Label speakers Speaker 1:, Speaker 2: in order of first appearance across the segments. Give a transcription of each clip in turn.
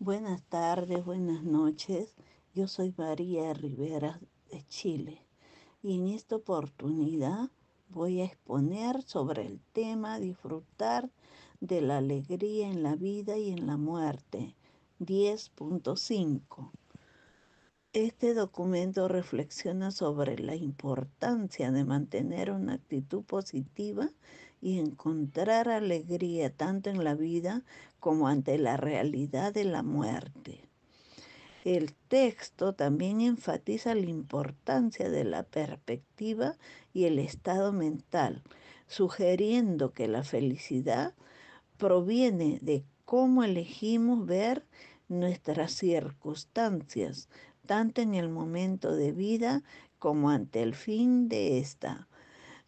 Speaker 1: Buenas tardes, buenas noches. Yo soy María Rivera de Chile y en esta oportunidad voy a exponer sobre el tema disfrutar de la alegría en la vida y en la muerte 10.5. Este documento reflexiona sobre la importancia de mantener una actitud positiva y encontrar alegría tanto en la vida como ante la realidad de la muerte. El texto también enfatiza la importancia de la perspectiva y el estado mental, sugiriendo que la felicidad proviene de cómo elegimos ver nuestras circunstancias, tanto en el momento de vida como ante el fin de esta.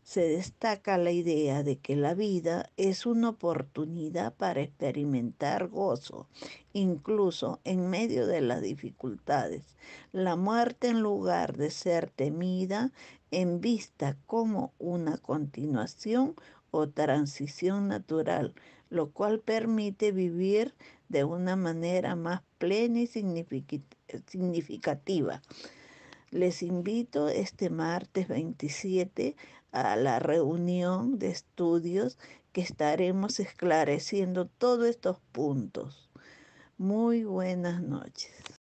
Speaker 1: Se destaca la idea de que la vida es una oportunidad para experimentar gozo, incluso en medio de las dificultades. La muerte en lugar de ser temida, en vista como una continuación o transición natural, lo cual permite vivir de una manera más plena y significativa significativa. Les invito este martes 27 a la reunión de estudios que estaremos esclareciendo todos estos puntos. Muy buenas noches.